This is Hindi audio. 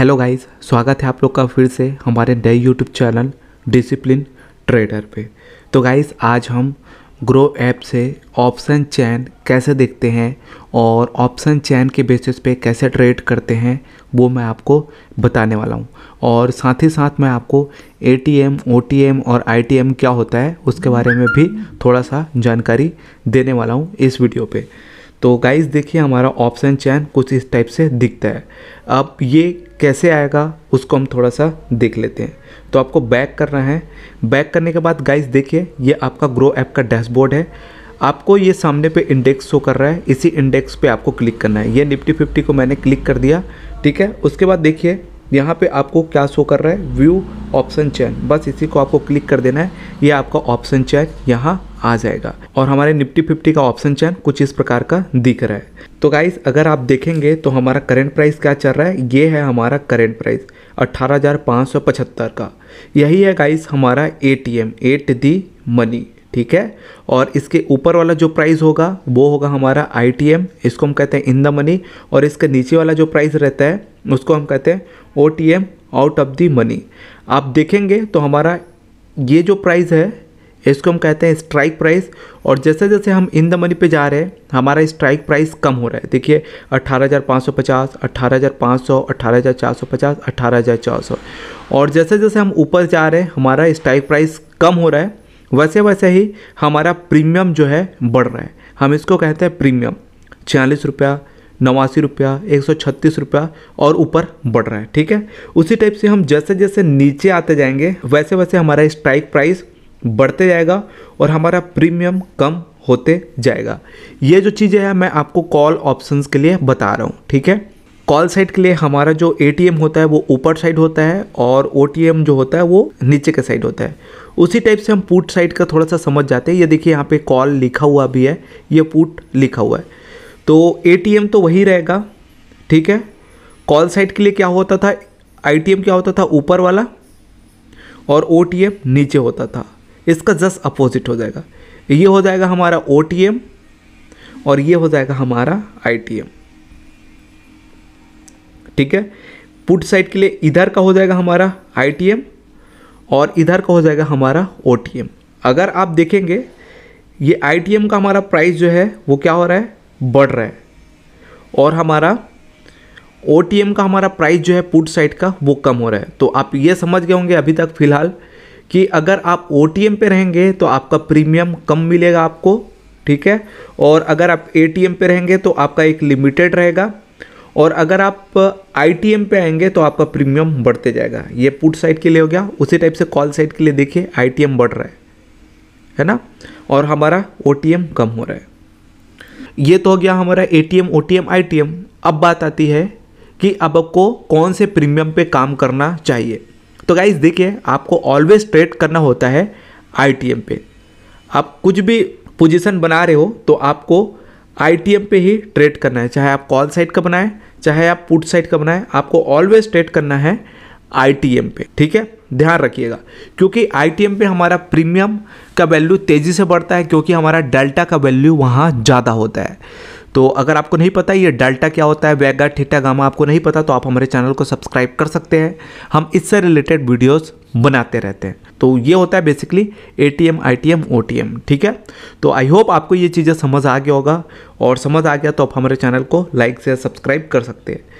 हेलो गाइस स्वागत है आप लोग का फिर से हमारे नए यूट्यूब चैनल डिसिप्लिन ट्रेडर पे तो गाइस आज हम ग्रो ऐप से ऑप्शन चैन कैसे देखते हैं और ऑप्शन चैन के बेसिस पे कैसे ट्रेड करते हैं वो मैं आपको बताने वाला हूँ और साथ ही साथ मैं आपको A T M O T M और आई टी एम क्या होता है उसके बारे में भी थोड़ा सा जानकारी देने वाला हूँ इस वीडियो पर तो गाइस देखिए हमारा ऑप्शन चैन कुछ इस टाइप से दिखता है अब ये कैसे आएगा उसको हम थोड़ा सा देख लेते हैं तो आपको बैक करना है बैक करने के बाद गाइस देखिए ये आपका ग्रो ऐप का डैशबोर्ड है आपको ये सामने पे इंडेक्स शो कर रहा है इसी इंडेक्स पे आपको क्लिक करना है ये निफ्टी फिफ्टी को मैंने क्लिक कर दिया ठीक है उसके बाद देखिए यहाँ पे आपको क्या शो कर रहा है व्यू ऑप्शन चैन बस इसी को आपको क्लिक कर देना है ये आपका ऑप्शन चैन यहाँ आ जाएगा और हमारे निफ्टी फिफ्टी का ऑप्शन चैन कुछ इस प्रकार का दिख रहा है तो गाइस अगर आप देखेंगे तो हमारा करेंट प्राइस क्या चल रहा है ये है हमारा करेंट प्राइस अट्ठारह का यही है गाइस हमारा A T M at the money ठीक है और इसके ऊपर वाला जो प्राइस होगा वो होगा हमारा आई इसको हम कहते हैं इन द मनी और इसके नीचे वाला जो प्राइस रहता है उसको हम कहते हैं O out of the money आप देखेंगे तो हमारा ये जो प्राइस है इसको हम कहते हैं स्ट्राइक प्राइस और जैसे जैसे हम इन द मनी पे जा रहे हैं हमारा स्ट्राइक प्राइस कम हो रहा है देखिए 18,550, 18,500, 18,450, 18,400 और जैसे जैसे हम ऊपर जा रहे हैं हमारा स्ट्राइक प्राइस कम हो रहा है वैसे वैसे ही हमारा प्रीमियम जो है बढ़ रहा है हम इसको कहते हैं प्रीमियम छियालीस रुपया नवासी रुपया एक सौ छत्तीस रुपया और ऊपर बढ़ रहा है ठीक है उसी टाइप से हम जैसे जैसे नीचे आते जाएंगे वैसे वैसे हमारा स्ट्राइक प्राइस बढ़ते जाएगा और हमारा प्रीमियम कम होते जाएगा ये जो चीज़ें हैं मैं आपको कॉल ऑप्शंस के लिए बता रहा हूँ ठीक है कॉल साइड के लिए हमारा जो ए होता है वो ऊपर साइड होता है और ओ जो होता है वो नीचे का साइड होता है उसी टाइप से हम पुट साइड का थोड़ा सा समझ जाते हैं ये देखिए यहाँ पे कॉल लिखा हुआ भी है ये पुट लिखा हुआ है तो एटीएम तो वही रहेगा ठीक है कॉल साइट के लिए क्या होता था आईटीएम क्या होता था ऊपर वाला और ओटीएम नीचे होता था इसका जस्ट अपोजिट हो जाएगा ये हो जाएगा हमारा ओटीएम और ये हो जाएगा हमारा आईटीएम ठीक है पुट साइड के लिए इधर का हो जाएगा हमारा आईटीएम और इधर का हो जाएगा हमारा ओटीएम अगर आप देखेंगे ये आईटीएम का हमारा प्राइस जो है वो क्या हो रहा है बढ़ रहा है और हमारा ओ का हमारा प्राइस जो है पुट साइड का वो कम हो रहा है तो आप ये समझ गए होंगे अभी तक फ़िलहाल कि अगर आप ओ पे रहेंगे तो आपका प्रीमियम कम मिलेगा आपको ठीक है और अगर आप ए पे रहेंगे तो आपका एक लिमिटेड रहेगा और अगर आप आई पे आएंगे तो आपका प्रीमियम बढ़ते जाएगा ये पुट साइड के लिए हो गया उसी टाइप से कॉल साइड के लिए देखिए आई बढ़ रहा है है ना और हमारा ओ कम हो रहा है ये तो हो गया हमारा A T M O T M I T M अब बात आती है कि अब आपको कौन से प्रीमियम पे काम करना चाहिए तो गाइज देखिए आपको ऑलवेज ट्रेड करना होता है आई टी एम पे आप कुछ भी पोजीशन बना रहे हो तो आपको आई टी एम पे ही ट्रेड करना है चाहे आप कॉल साइड का बनाएं चाहे आप पुट साइड का बनाएं आपको ऑलवेज ट्रेड करना है आईटीएम पे ठीक है ध्यान रखिएगा क्योंकि आईटीएम पे हमारा प्रीमियम का वैल्यू तेज़ी से बढ़ता है क्योंकि हमारा डेल्टा का वैल्यू वहाँ ज़्यादा होता है तो अगर आपको नहीं पता ये डेल्टा क्या होता है वेगा ठीटा गामा आपको नहीं पता तो आप हमारे चैनल को सब्सक्राइब कर सकते हैं हम इससे रिलेटेड वीडियोस बनाते रहते हैं तो ये होता है basically A T M I T M O T M ठीक है तो आई होप आपको ये चीज़ें समझ आ गया होगा और समझ आ गया तो आप हमारे चैनल को लाइक से सब्सक्राइब कर सकते हैं